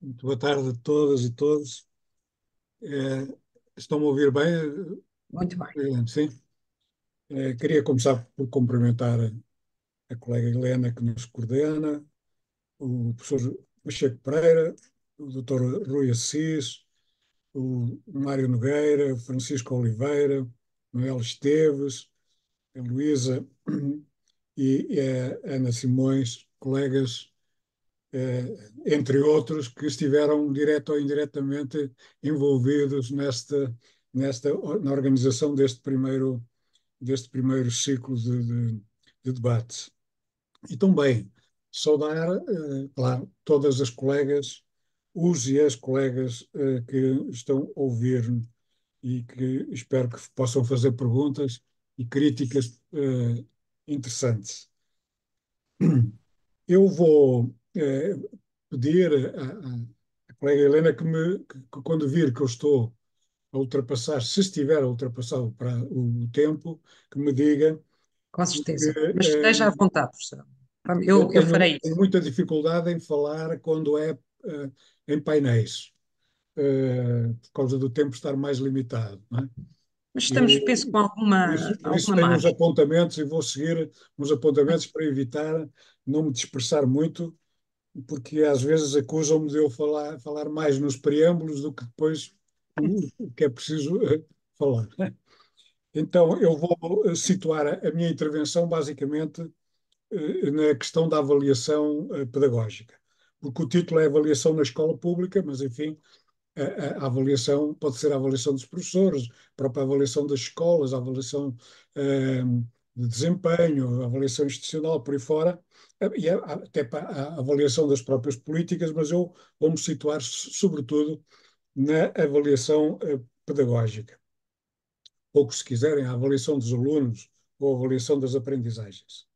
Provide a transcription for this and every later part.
Muito boa tarde a todas e todos. É, Estão-me a ouvir bem? Muito bem. Sim. É, queria começar por cumprimentar a, colega Helena, que nos coordena, o professor Pacheco Pereira, o doutor Rui Assis, o Mário Nogueira, Francisco Oliveira, Noel Esteves, a Luísa e, e a Ana Simões, colegas eh, entre outros, que estiveram direto ou indiretamente envolvidos nesta, nesta, na organização deste primeiro, deste primeiro ciclo de, de, de debates. E também saudar, eh, claro, todas as colegas, os e as colegas eh, que estão a ouvir e que espero que possam fazer perguntas e críticas eh, interessantes. Eu vou é, pedir à, colega Helena que, me, que, que quando vir que eu estou a ultrapassar, se estiver a ultrapassar o, pra, o tempo, que me diga. Com certeza. Que, eh, Mas eh, esteja à vontade, professor. Eu, eu, tenho, eu farei isso. Tenho muita dificuldade em falar quando é uh, em painéis, uh, por causa do tempo estar mais limitado. Não é? Mas estamos, e, penso, com alguma. Isso, alguma uns apontamentos e vou seguir uns apontamentos para evitar não me dispersar muito porque às vezes acusam-me de eu falar, falar mais nos preâmbulos do que depois o que é preciso eh, falar. Então, eu vou eh, situar a minha intervenção basicamente eh, na questão da avaliação pedagógica, porque o título é Avaliação na Escola Pública, mas enfim, a, a, avaliação pode ser a avaliação dos professores, a própria avaliação das escolas, a avaliação de desempenho, avaliação institucional, por aí fora, e até para a avaliação das próprias políticas, mas eu vou-me situar sobretudo na avaliação eh, pedagógica, ou que se quiserem, a avaliação dos alunos ou a avaliação das aprendizagens.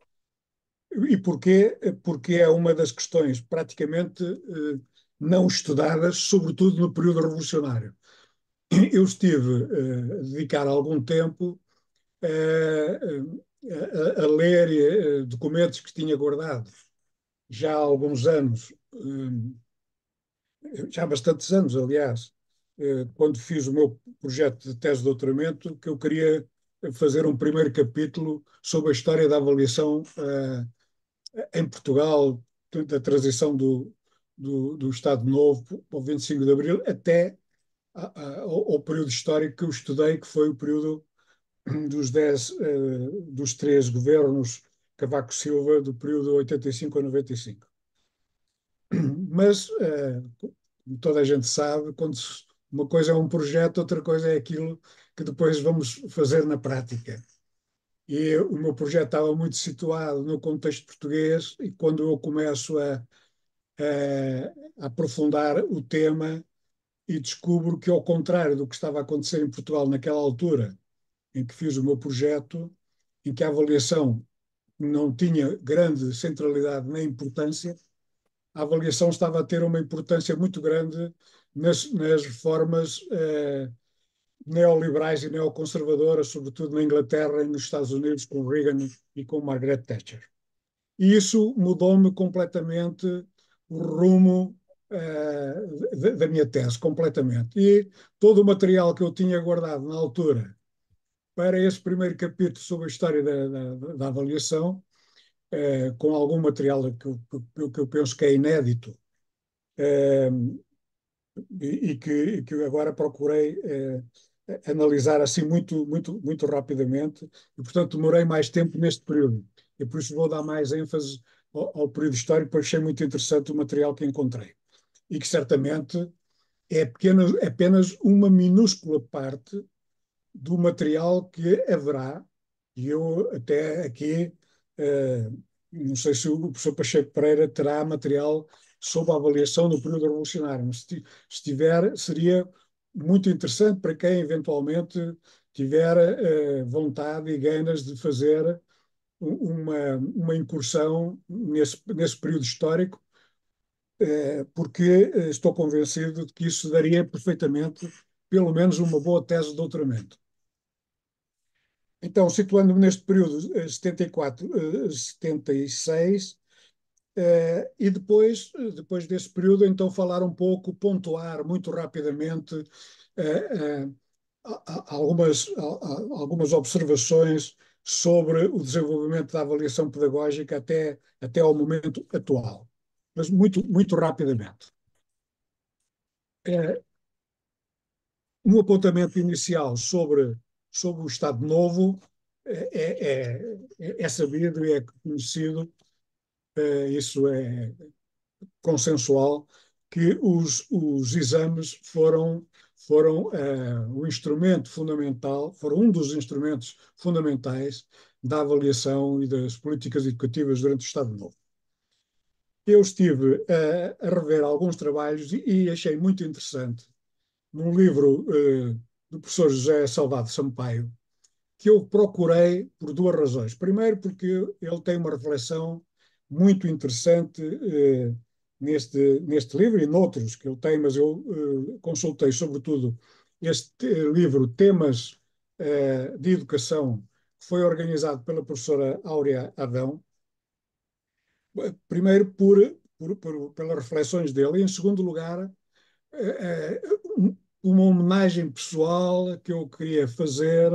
E porquê? Eh, Porque é uma das questões praticamente eh, não estudadas, sobretudo no período revolucionário. Eu estive a dedicar algum tempo Uh, a, ler eh, documentos que tinha guardado já há alguns anos, hum, já há bastantes anos, aliás, eh, quando fiz o meu projeto de tese de doutoramento, que eu queria fazer um primeiro capítulo sobre a história da avaliação eh, em Portugal, da transição do, do, do Estado Novo ao 25 de Abril, até ao período histórico que eu estudei, que foi o período dos, dez, uh, dos três governos Cavaco Silva do período 85 a 95. Mas, uh, toda a gente sabe, quando uma coisa é um projeto, outra coisa é aquilo que depois vamos fazer na prática. E o meu projeto estava muito situado no contexto português, e quando eu começo a, a, a aprofundar o tema e descubro que, ao contrário do que estava a acontecer em Portugal naquela altura, em que fiz o meu projeto, em que a avaliação não tinha grande centralidade nem importância, a avaliação estava a ter uma importância muito grande nas, nas reformas eh, neoliberais e neoconservadoras, sobretudo na Inglaterra e nos Estados Unidos, com Reagan e com Margaret Thatcher. E isso mudou-me completamente o rumo eh, da, da minha tese, completamente. E todo o material que eu tinha guardado na altura para esse primeiro capítulo sobre a história da, da, da avaliação, eh, com algum material que eu, que eu penso que é inédito eh, e, que, que agora procurei eh, analisar assim muito, muito, muito rapidamente e, portanto, demorei mais tempo neste período. E por isso vou dar mais ênfase ao, ao período histórico, porque achei muito interessante o material que encontrei. E que certamente é, pequeno, é apenas uma minúscula parte do material que haverá, e eu até aqui, uh, não sei se o professor Pacheco Pereira terá material sobre a avaliação do período revolucionário, mas se tiver, seria muito interessante para quem eventualmente tiver uh, vontade e ganas de fazer uma, uma incursão nesse, nesse período histórico, uh, porque estou convencido de que isso daria perfeitamente, pelo menos, uma boa tese de doutoramento. Então, situando-me neste período, 74, eh, 76, eh, eh, e depois, depois desse período, então falar um pouco, pontuar muito rapidamente algumas, algumas observações sobre o desenvolvimento da avaliação pedagógica até, até ao momento atual. Mas muito, muito rapidamente. um apontamento inicial sobre sobre o Estado Novo é, é, é, sabido e é, é conhecido, é, isso é consensual, que os, os exames foram foram é, o instrumento fundamental, foram um dos instrumentos fundamentais da avaliação e das políticas educativas durante o Estado Novo. Eu estive a rever alguns trabalhos e, e, achei muito interessante, num livro uh, do professor José Salvado Sampaio, que eu procurei por duas razões. Primeiro, porque ele tem uma reflexão muito interessante eh, neste, neste livro e noutros que ele tem, mas eu eh, consultei sobretudo este eh, livro Temas eh, de Educação, que foi organizado pela professora Áurea Adão. Primeiro, por, por, por pelas reflexões dele, e em segundo lugar, eh, eh, uma homenagem pessoal que eu queria fazer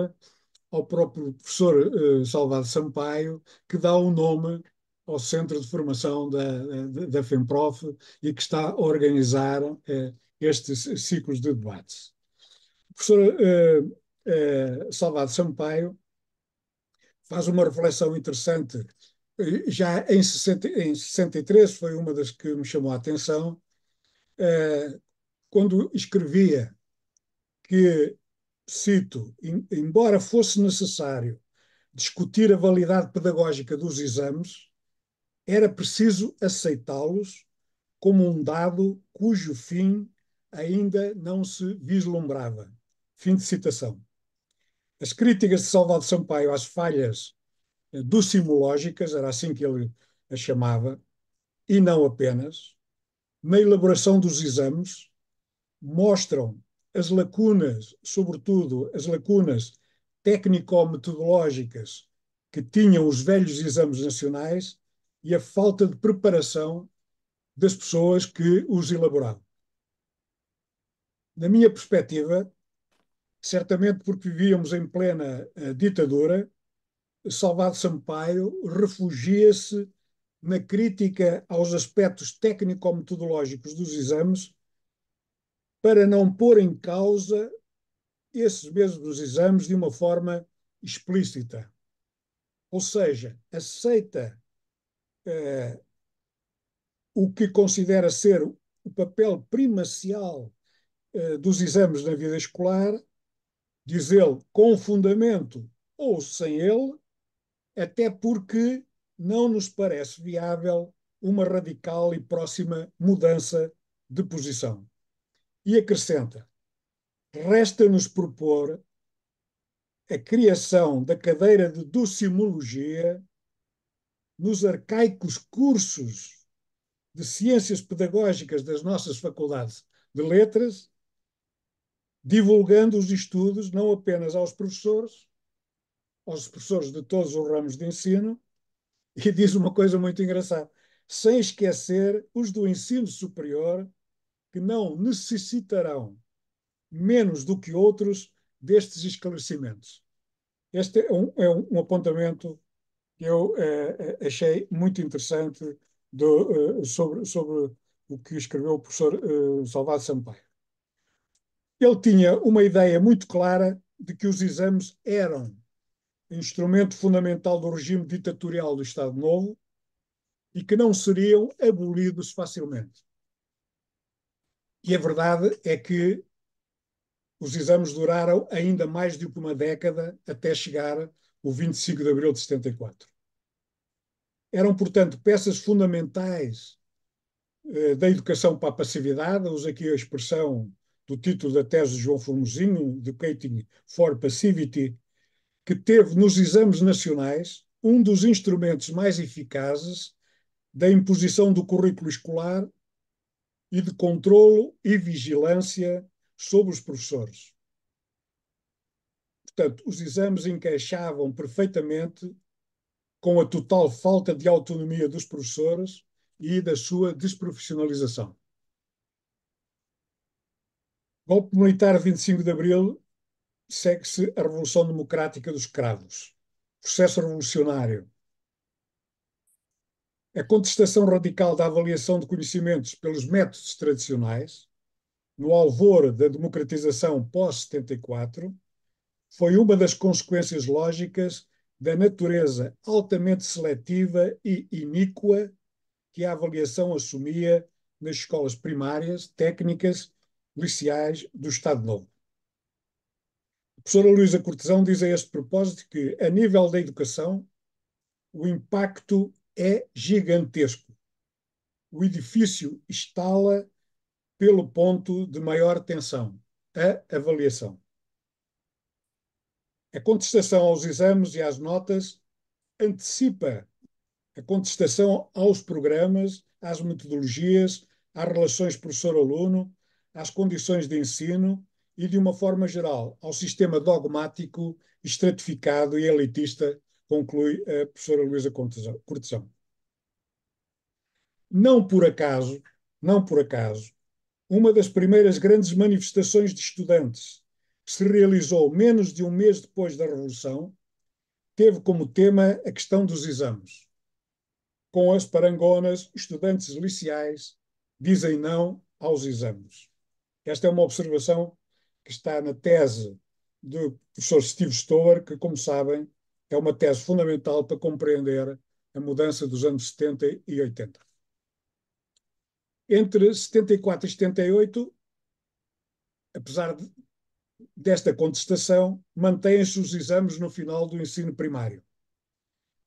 ao próprio professor uh, Salvador Sampaio, que dá o um nome ao Centro de Formação da, da, da FEMPROF e que está a organizar uh, eh, estes ciclos de debates. O professor uh, uh, Salvador Sampaio faz uma reflexão interessante. Já em, 60, em 63 foi uma das que me chamou a atenção, quando escrevia que, cito, embora fosse necessário discutir a validade pedagógica dos exames, era preciso aceitá-los como um dado cujo fim ainda não se vislumbrava. Fim de citação. As críticas de Salvador Sampaio às falhas eh, docimológicas, era assim que ele a chamava, e não apenas, na elaboração dos exames, mostram as lacunas, sobretudo as lacunas técnico-metodológicas que tinham os velhos exames nacionais e a falta de preparação das pessoas que os elaboravam. Na minha perspectiva, certamente porque vivíamos em plena eh, ditadura, Salvador Sampaio refugia-se na crítica aos aspectos técnico-metodológicos dos exames para não pôr em causa esses mesmos exames de uma forma explícita. Ou seja, aceita eh, o que considera ser o papel primacial eh, dos exames na vida escolar, diz ele, com fundamento ou sem ele, até porque não nos parece viável uma radical e próxima mudança de posição. E acrescenta: resta-nos propor a criação da cadeira de docimologia nos arcaicos cursos de ciências pedagógicas das nossas faculdades de letras, divulgando os estudos não apenas aos professores, aos professores de todos os ramos de ensino, e diz uma coisa muito engraçada, sem esquecer os do ensino superior que não necessitarão menos do que outros destes esclarecimentos. Este é um, é um apontamento que eu é, é, achei muito interessante do, eh, sobre, sobre, o que escreveu o professor uh, Salvador Sampaio. Ele tinha uma ideia muito clara de que os exames eram instrumento fundamental do regime ditatorial do Estado Novo e que não seriam abolidos facilmente. E a verdade é que os exames duraram ainda mais do que uma década até chegar o 25 de abril de 74. Eram, portanto, peças fundamentais eh, da educação para a passividade, uso aqui a expressão do título da tese de João Formosinho, Educating for Passivity, que teve nos exames nacionais um dos instrumentos mais eficazes da imposição do currículo escolar e de controlo e vigilância sobre os professores. Portanto, os exames encaixavam perfeitamente com a total falta de autonomia dos professores e da sua desprofissionalização. Golpe militar 25 de Abril segue-se a Revolução Democrática dos Cravos, processo revolucionário a contestação radical da avaliação de conhecimentos pelos métodos tradicionais, no alvor da democratização pós-74, foi uma das consequências lógicas da natureza altamente seletiva e iníqua que a avaliação assumia nas escolas primárias, técnicas, policiais do Estado Novo. A professora Luísa Cortesão diz a este propósito que, a nível da educação, o impacto é gigantesco. O edifício estala pelo ponto de maior tensão, a avaliação. A contestação aos exames e às notas antecipa a contestação aos programas, às metodologias, às relações professor-aluno, às condições de ensino e, de uma forma geral, ao sistema dogmático, estratificado e elitista conclui a professora Luísa Cortesão. Não por acaso, não por acaso, uma das primeiras grandes manifestações de estudantes, que se realizou menos de um mês depois da Revolução, teve como tema a questão dos exames. Com as parangonas, estudantes liciais dizem não aos exames. Esta é uma observação que está na tese do professor Steve Stower, que, como sabem, é uma tese fundamental para compreender a mudança dos anos 70 e 80. Entre 74 e 78, apesar de, desta contestação, mantêm-se os exames no final do ensino primário,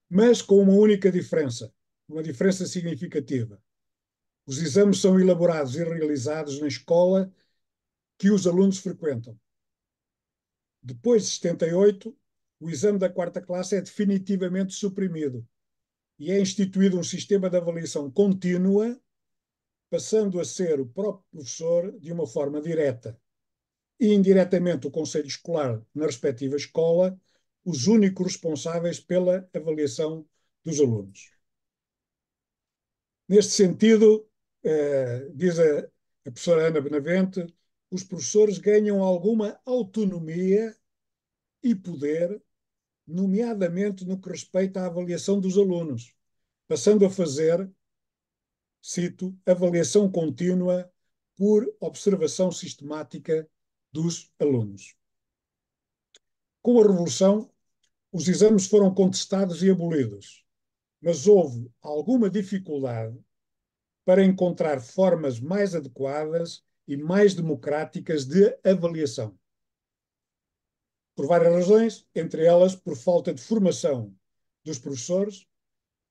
mas com uma única diferença, uma diferença significativa. Os exames são elaborados e realizados na escola que os alunos frequentam. Depois de 78, o exame da quarta classe é definitivamente suprimido e é instituído um sistema de avaliação contínua, passando a ser o próprio professor de uma forma direta e indiretamente o Conselho Escolar na respectiva escola, os únicos responsáveis pela avaliação dos alunos. Neste sentido, eh, diz a, a professora Ana Benavente, os professores ganham alguma autonomia e poder nomeadamente no que respeita à avaliação dos alunos, passando a fazer, cito, avaliação contínua por observação sistemática dos alunos. Com a Revolução, os exames foram contestados e abolidos, mas houve alguma dificuldade para encontrar formas mais adequadas e mais democráticas de avaliação por várias razões, entre elas por falta de formação dos professores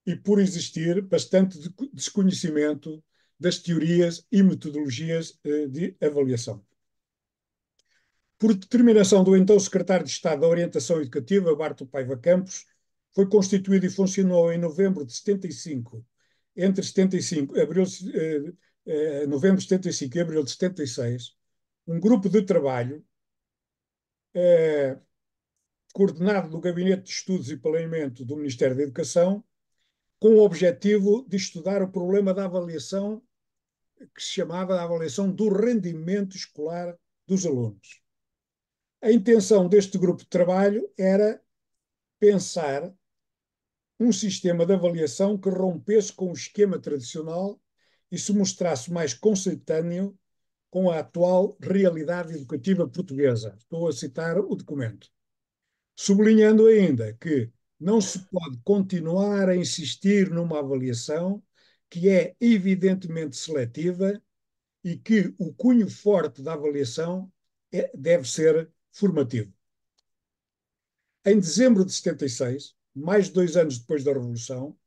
e por existir bastante desconhecimento das teorias e metodologias eh, de avaliação. Por determinação do então secretário de Estado da Orientação Educativa, Bartol Paiva Campos, foi constituído e funcionou em novembro de 75, entre 75, abril, eh, eh, novembro de 75 e abril de 76, um grupo de trabalho eh, coordenado do Gabinete de Estudos e Planeamento do Ministério da Educação, com o objetivo de estudar o problema da avaliação, que se chamava a avaliação do rendimento escolar dos alunos. A intenção deste grupo de trabalho era pensar um sistema de avaliação que rompesse com o esquema tradicional e se mostrasse mais consentâneo com a atual realidade educativa portuguesa. Estou a citar o documento. Sublinhando ainda que não se pode continuar a insistir numa avaliação que é evidentemente seletiva e que o cunho forte da avaliação é, deve ser formativo. Em dezembro de 76, mais de dois anos depois da Revolução,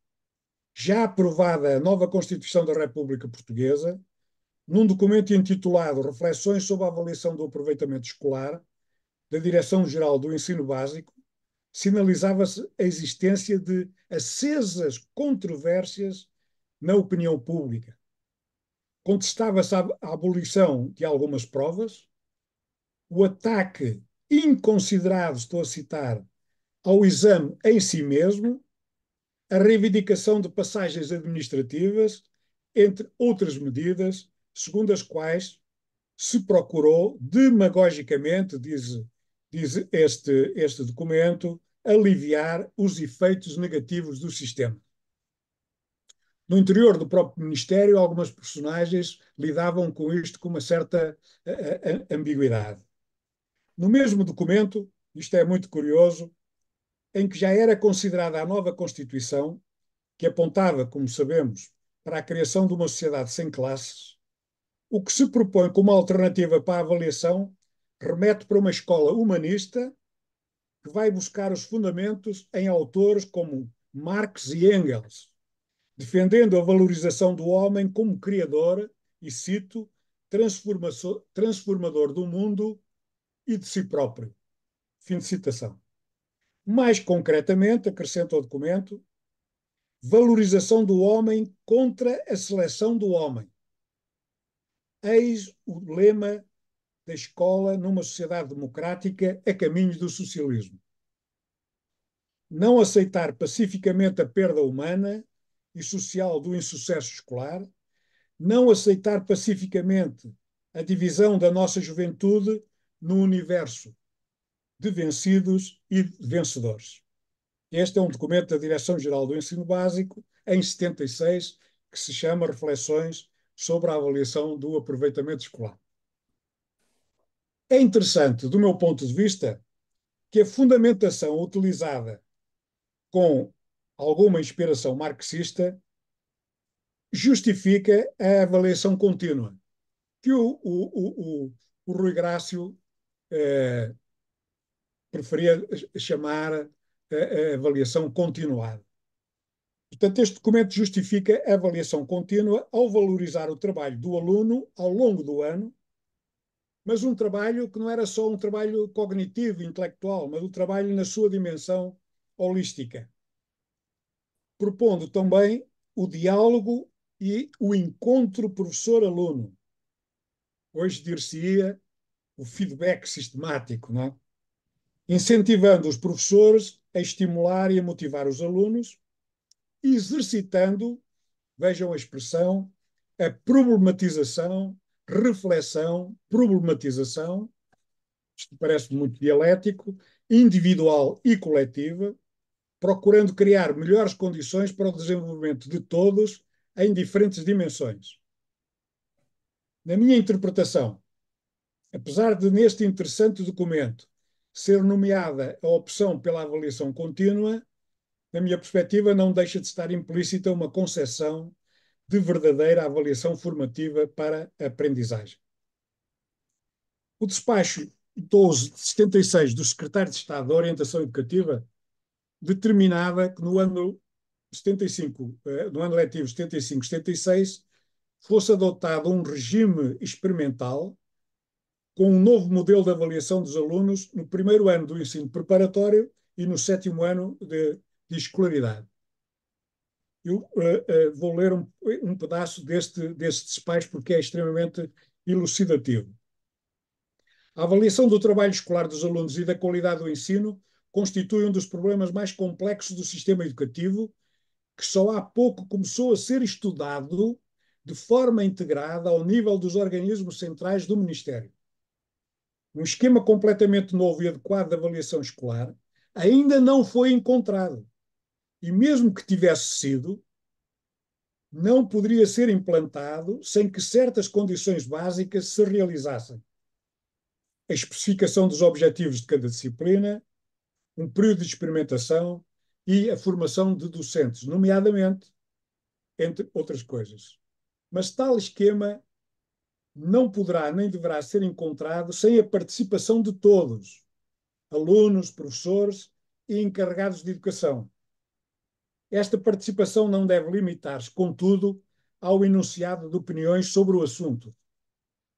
já aprovada a nova Constituição da República Portuguesa, num documento intitulado Reflexões sobre a avaliação do aproveitamento escolar, da Direção-Geral do Ensino Básico, sinalizava-se a existência de acesas controvérsias na opinião pública. Contestava-se a abolição de algumas provas, o ataque inconsiderado, estou a citar, ao exame em si mesmo, a reivindicação de passagens administrativas, entre outras medidas, segundo as quais se procurou demagogicamente, diz, diz este, este documento, aliviar os efeitos negativos do sistema. No interior do próprio Ministério, algumas personagens lidavam com isto com uma certa a, a, ambiguidade. No mesmo documento, isto é muito curioso, em que já era considerada a nova Constituição, que apontava, como sabemos, para a criação de uma sociedade sem classes, o que se propõe como alternativa para a avaliação remete para uma escola humanista que vai buscar os fundamentos em autores como Marx e Engels, defendendo a valorização do homem como criador e, cito, transformador do mundo e de si próprio. Fim de citação. Mais concretamente, acrescenta o documento, valorização do homem contra a seleção do homem, Eis o lema da escola numa sociedade democrática a caminho do socialismo. Não aceitar pacificamente a perda humana e social do insucesso escolar, não aceitar pacificamente a divisão da nossa juventude no universo de vencidos e de vencedores. Este é um documento da Direção-Geral do Ensino Básico, em 76, que se chama Reflexões sobre a avaliação do aproveitamento escolar. É interessante, do meu ponto de vista, que a fundamentação utilizada com alguma inspiração marxista justifica a avaliação contínua, que o, o, o, o Rui Grácio eh, preferia chamar a, eh, a eh, avaliação continuada. Portanto, este documento justifica a avaliação contínua ao valorizar o trabalho do aluno ao longo do ano, mas um trabalho que não era só um trabalho cognitivo, intelectual, mas um trabalho na sua dimensão holística, propondo também o diálogo e o encontro professor-aluno. Hoje dir-se-ia o feedback sistemático, não é? incentivando os professores a estimular e a motivar os alunos exercitando, vejam a expressão, a problematização, reflexão, problematização, isto parece muito dialético, individual e coletiva, procurando criar melhores condições para o desenvolvimento de todos em diferentes dimensões. Na minha interpretação, apesar de neste interessante documento ser nomeada a opção pela avaliação contínua, na minha perspectiva, não deixa de estar implícita uma concepção de verdadeira avaliação formativa para a aprendizagem. O despacho 12 de 76 do secretário de Estado da Orientação Educativa determinava que no ano 75, eh, no ano letivo 75-76, fosse adotado um regime experimental com um novo modelo de avaliação dos alunos no primeiro ano do ensino preparatório e no sétimo ano de de escolaridade. Eu uh, uh, vou ler um, um pedaço deste, deste despacho porque é extremamente elucidativo. A avaliação do trabalho escolar dos alunos e da qualidade do ensino constitui um dos problemas mais complexos do sistema educativo, que só há pouco começou a ser estudado de forma integrada ao nível dos organismos centrais do Ministério. Um esquema completamente novo e adequado de avaliação escolar ainda não foi encontrado. E mesmo que tivesse sido, não poderia ser implantado sem que certas condições básicas se realizassem. A especificação dos objetivos de cada disciplina, um período de experimentação e a formação de docentes, nomeadamente, entre outras coisas. Mas tal esquema não poderá nem deverá ser encontrado sem a participação de todos, alunos, professores e encarregados de educação, esta participação não deve limitar-se, contudo, ao enunciado de opiniões sobre o assunto.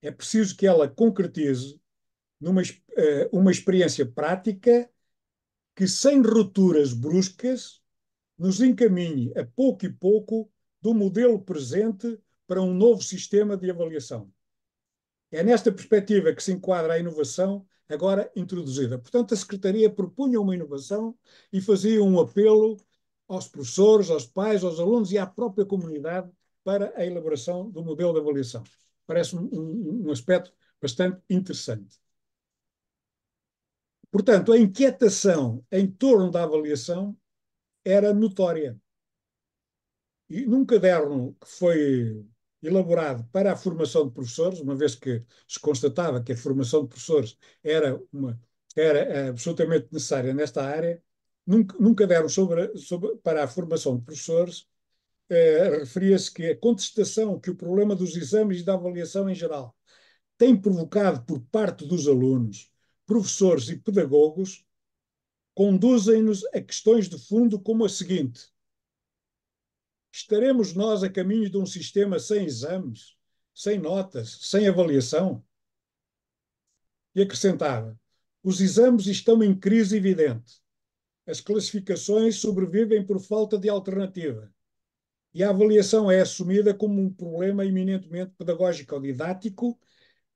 É preciso que ela concretize numa, eh, uma experiência prática que, sem rupturas bruscas, nos encaminhe a pouco e pouco do modelo presente para um novo sistema de avaliação. É nesta perspectiva que se enquadra a inovação agora introduzida. Portanto, a Secretaria propunha uma inovação e fazia um apelo aos professores, aos pais, aos alunos e à própria comunidade para a elaboração do modelo de avaliação. Parece um, um, um aspecto bastante interessante. Portanto, a inquietação em torno da avaliação era notória. E num caderno que foi elaborado para a formação de professores, uma vez que se constatava que a formação de professores era, uma, era absolutamente necessária nesta área, nunca, nunca deram sobre, sobre, para a formação de professores, eh, referia-se que a contestação que o problema dos exames e da avaliação em geral tem provocado por parte dos alunos, professores e pedagogos conduzem-nos a questões de fundo como a seguinte: Estaremos nós a caminho de um sistema sem exames, sem notas, sem avaliação? E acrescentava: os exames estão em crise evidente as classificações sobrevivem por falta de alternativa e a avaliação é assumida como um problema eminentemente pedagógico-didático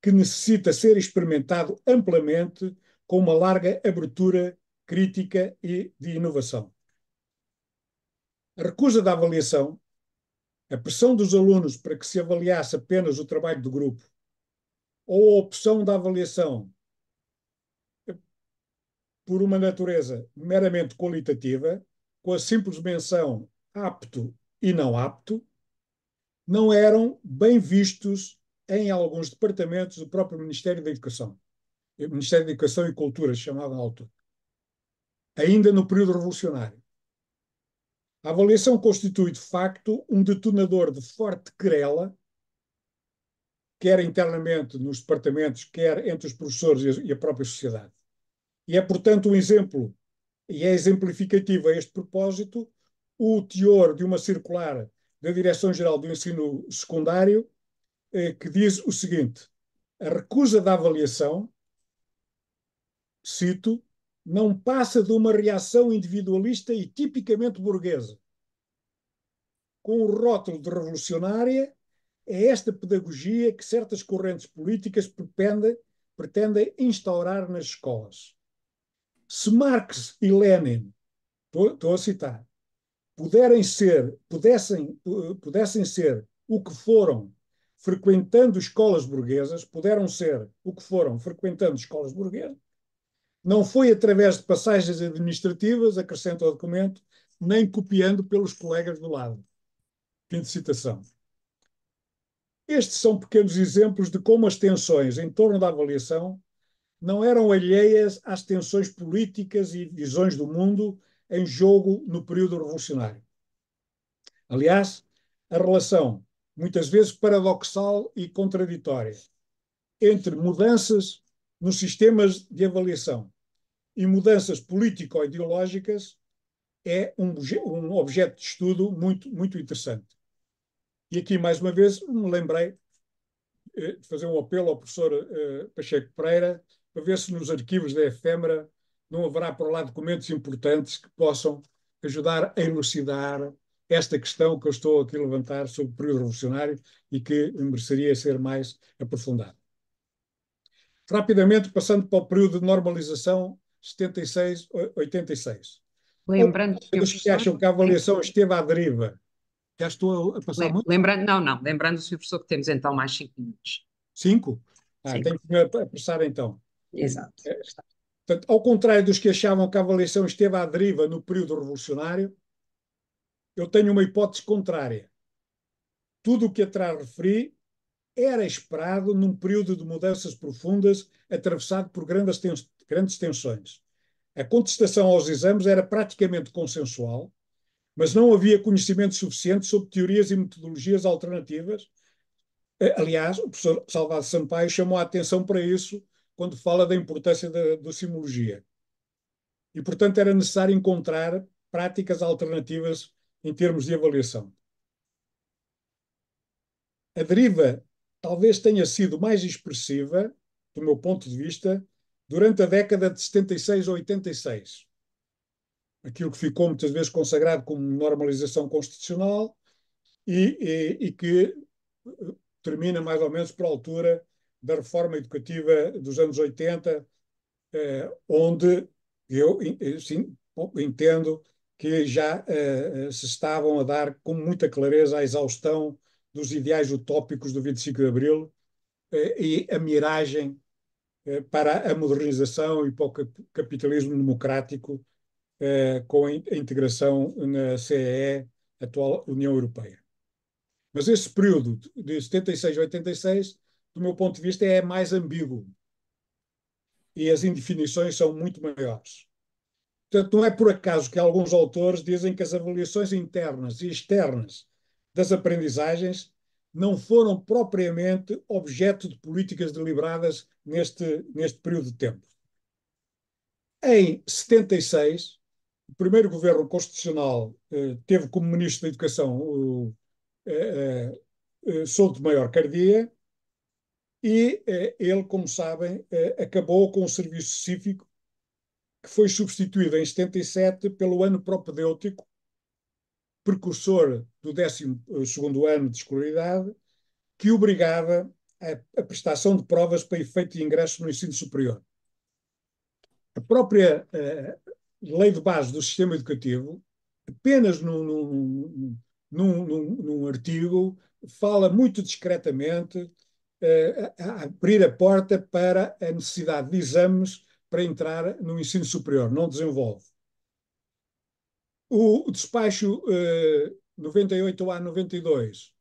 que necessita ser experimentado amplamente com uma larga abertura crítica e de inovação. A recusa da avaliação, a pressão dos alunos para que se avaliasse apenas o trabalho do grupo, ou a opção da avaliação por uma natureza meramente qualitativa, com a simples menção apto e não apto, não eram bem vistos em alguns departamentos do próprio Ministério da Educação. Eh, Ministério da Educação e Cultura se chamava na altura. Ainda no período revolucionário. A avaliação constitui, de facto, um detonador de forte querela, quer internamente nos departamentos, quer entre os professores e a própria sociedade. E é, portanto, um exemplo, e é exemplificativo a este propósito, o teor de uma circular da Direção-Geral do Ensino Secundário, eh, que diz o seguinte: a recusa da avaliação, cito, não passa de uma reação individualista e tipicamente burguesa. Com o rótulo de revolucionária, é esta pedagogia que certas correntes políticas pretendem, pretendem instaurar nas escolas. Se Marx e Lenin, estou, a citar, puderem ser, pudessem, pudessem ser o que foram frequentando escolas burguesas, puderam ser o que foram frequentando escolas burguesas, não foi através de passagens administrativas, acrescento ao documento, nem copiando pelos colegas do lado. Fim de citação. Estes são pequenos exemplos de como as tensões em torno da avaliação não eram alheias às tensões políticas e visões do mundo em jogo no período revolucionário. Aliás, a relação, muitas vezes paradoxal e contraditória, entre mudanças nos sistemas de avaliação e mudanças político-ideológicas é um, um, objeto de estudo muito, muito interessante. E aqui, mais uma vez, me lembrei eh, de fazer um apelo ao professor uh, Pacheco Pereira, para ver se nos arquivos da efêmera não haverá por lá documentos importantes que possam ajudar a elucidar esta questão que eu estou aqui a levantar sobre o período revolucionário e que mereceria ser mais aprofundado. Rapidamente, passando para o período de normalização 76-86. Lembrando que, os que acham que a avaliação esteve à deriva. Já estou a passar muito? Lembrando, não, não. Lembrando, Sr. Professor, que temos então mais cinco minutos. Cinco? Ah, cinco. tenho que apressar então. Exato. É, portanto, ao contrário dos que achavam que a avaliação esteve à deriva no período revolucionário, eu tenho uma hipótese contrária. Tudo o que atrás referi era esperado num período de mudanças profundas atravessado por grandes, tens grandes tensões. A contestação aos exames era praticamente consensual, mas não havia conhecimento suficiente sobre teorias e metodologias alternativas. Eh, aliás, o professor Salvador Sampaio chamou a atenção para isso quando fala da importância da simologia E, portanto, era necessário encontrar práticas alternativas em termos de avaliação. A deriva talvez tenha sido mais expressiva, do meu ponto de vista, durante a década de 76 a 86. Aquilo que ficou muitas vezes consagrado como normalização constitucional e, e, e que eh, termina mais ou menos por altura da reforma educativa dos anos 80, eh, onde eu eh, sim, entendo que já eh, eh, se estavam a dar com muita clareza a exaustão dos ideais utópicos do 25 de Abril eh, e a miragem eh, para a modernização e para o capitalismo democrático com a integração na CEE, atual União Europeia. Mas esse período de 76 a 86 do meu ponto de vista, é mais ambíguo. E as indefinições são muito maiores. Portanto, não é por acaso que alguns autores dizem que as avaliações internas e externas das aprendizagens não foram propriamente objeto de políticas deliberadas neste, neste período de tempo. Em 76, o primeiro governo constitucional eh, teve como ministro da Educação o eh, eh, eh Souto Maior Cardia, e eh, ele, como sabem, eh, acabou com o serviço cívico, que foi substituído em 77 pelo ano propedêutico, precursor do 12 eh, ano de escolaridade, que obrigava a, a prestação de provas para efeito de ingresso no ensino superior. A própria eh, lei de base do sistema educativo, apenas num, num, num, num artigo, fala muito discretamente eh, a abrir a porta para a necessidade de exames para entrar no ensino superior, não desenvolve. O despacho eh, 98A92,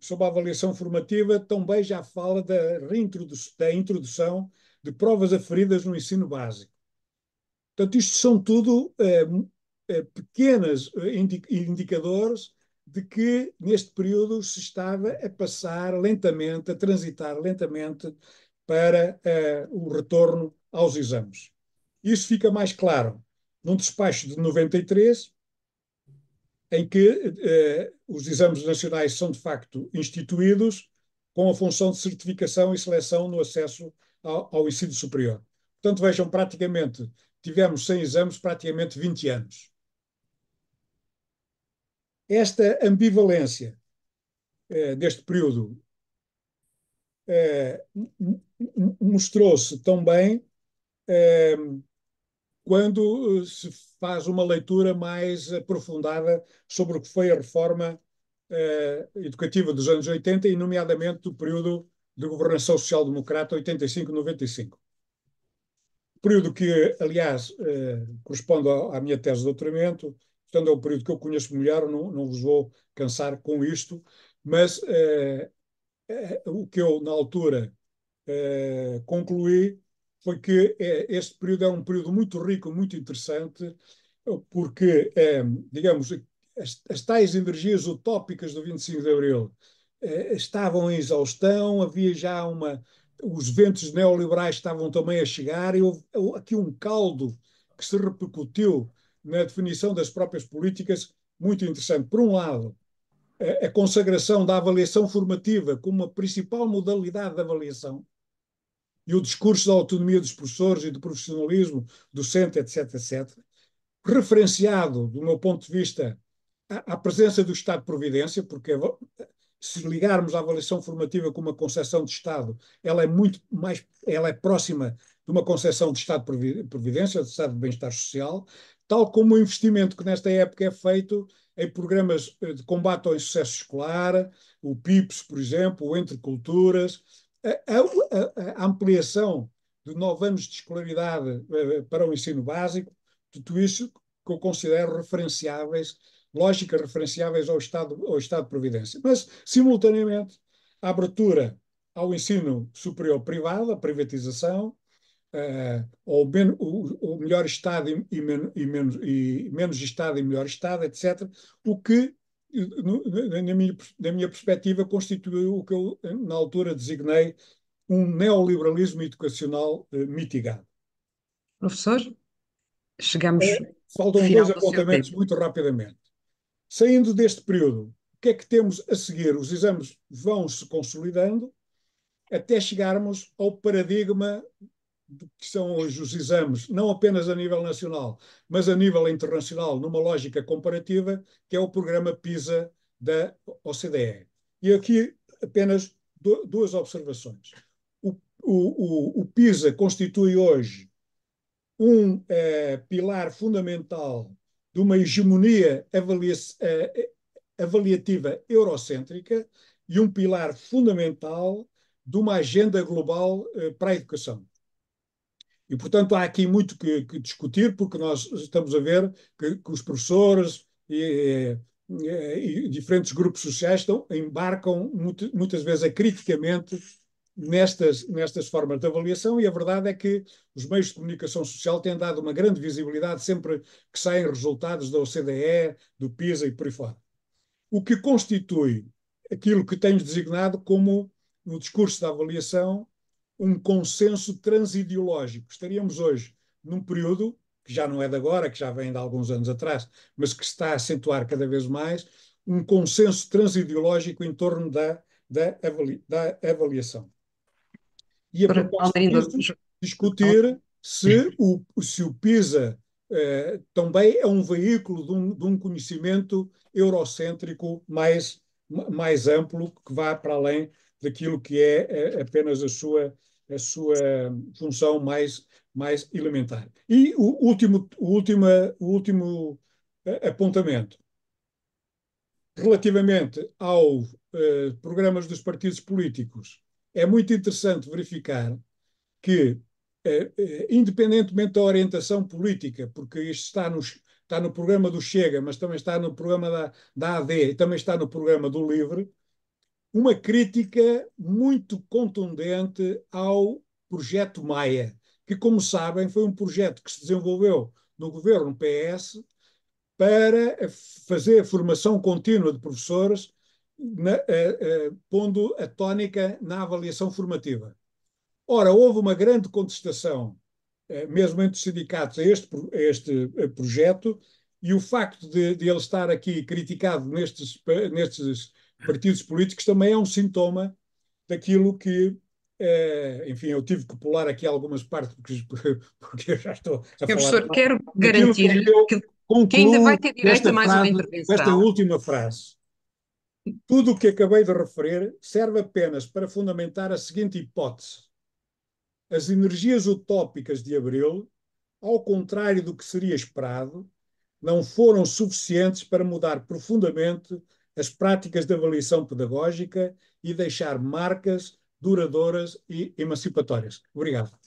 sobre a avaliação formativa, também já fala da, reintrodu da introdução de provas aferidas no ensino básico. Portanto, isto são tudo eh, eh pequenos eh, indicadores de que neste período se estava a passar lentamente, a transitar lentamente para uh, o retorno aos exames. Isso fica mais claro num despacho de 93, em que uh, os exames nacionais são de facto instituídos com a função de certificação e seleção no acesso ao, ao ensino superior. Portanto, vejam, praticamente, tivemos sem exames praticamente 20 anos esta ambivalência eh, deste período eh, mostrou-se tão bem eh, quando se faz uma leitura mais aprofundada sobre o que foi a reforma educativa dos anos 80 e, nomeadamente, do período de governação social-democrata 85-95. Período que, aliás, corresponde à minha tese de doutoramento, Portanto, é um período que eu conheço melhor, não, não vos vou cansar com isto, mas eh, eh, o que eu, na altura, eh, concluí foi que este período é um período muito rico, muito interessante, porque, digamos, as, as tais energias utópicas do 25 de Abril estavam em exaustão, havia já uma. Os ventos neoliberais estavam também a chegar e houve aqui um caldo que se repercutiu na definição das próprias políticas muito interessante. Por um lado, a consagração da avaliação formativa como a principal modalidade de avaliação e o discurso da autonomia dos professores e do profissionalismo docente, etc, etc, referenciado, do meu ponto de vista, à, presença do Estado de Providência, porque se ligarmos à avaliação formativa com uma concepção de Estado, ela é muito mais, ela é próxima de uma concepção de Estado de Providência, de Estado de Bem-Estar Social, tal como o investimento que nesta época é feito em programas eh, de combate ao insucesso escolar, o PIPS, por exemplo, o Entre Culturas, a, a, a ampliação de nove anos de escolaridade eh, eh, para o ensino básico, tudo isso que eu considero referenciáveis, lógicas referenciáveis ao Estado, ao Estado de Providência. Mas, simultaneamente, a abertura ao ensino superior privado, a privatização, uh, ou, men, melhor Estado e, e, men, e, menos, e, menos, Estado e melhor Estado, etc., o que, no, na, minha, na minha perspectiva, constituiu o que eu, na altura, designei um neoliberalismo educacional uh, mitigado. Professor, chegamos. É, faltam dois apontamentos muito rapidamente. Saindo deste período, o que é que temos a seguir? Os exames vão se consolidando até chegarmos ao paradigma que são hoje os exames, não apenas a nível nacional, mas a nível internacional, numa lógica comparativa, que é o programa PISA da OCDE. E aqui apenas do, duas observações. O, o, o, o, PISA constitui hoje um eh, pilar fundamental de uma hegemonia avalia eh, avaliativa eurocêntrica e um pilar fundamental de uma agenda global eh, para a educação. E, portanto, há aqui muito que, que discutir, porque nós estamos a ver que, que os professores e, e, e, diferentes grupos sociais estão, embarcam muito, muitas vezes acriticamente nestas, nestas formas de avaliação, e a verdade é que os meios de comunicação social têm dado uma grande visibilidade sempre que saem resultados da OCDE, do PISA e por aí fora. O que constitui aquilo que tenho designado como, no discurso da avaliação, um consenso transideológico. Estaríamos hoje num período que já não é de agora, que já vem de alguns anos atrás, mas que está a acentuar cada vez mais, um consenso transideológico em torno da, da, avali, da avaliação. E a propósito disso, discutir se o, se o PISA eh, também é um veículo de um, de um conhecimento eurocêntrico mais, mais amplo, que vá para além daquilo que é, é, é, apenas a sua, a sua função mais, mais elementar. E o último, o último, o último eh, apontamento. Relativamente aos eh, programas dos partidos políticos, é muito interessante verificar que, eh, independentemente da orientação política, porque isto está no, está no programa do Chega, mas também está no programa da, da AD e também está no programa do LIVRE, uma crítica muito contundente ao projeto Maia, que, como sabem, foi um projeto que se desenvolveu no governo PS para fazer formação contínua de professores, na, eh, eh, pondo a tónica na avaliação formativa. Ora, houve uma grande contestação, eh, mesmo entre os sindicatos, a este, a este projeto, e o facto de, de ele estar aqui criticado nestes, nestes partidos políticos também é um sintoma daquilo que eh, enfim, eu tive que pular aqui algumas partes porque, porque eu já estou a falar. Professor, quero garantir que, que ainda vai ter direito a mais frase, uma intervenção. Esta última frase. Tudo o que acabei de referir serve apenas para fundamentar a seguinte hipótese. As energias utópicas de abril, ao contrário do que seria esperado, não foram suficientes para mudar profundamente as práticas de avaliação pedagógica e deixar marcas duradouras e emancipatórias. Obrigado.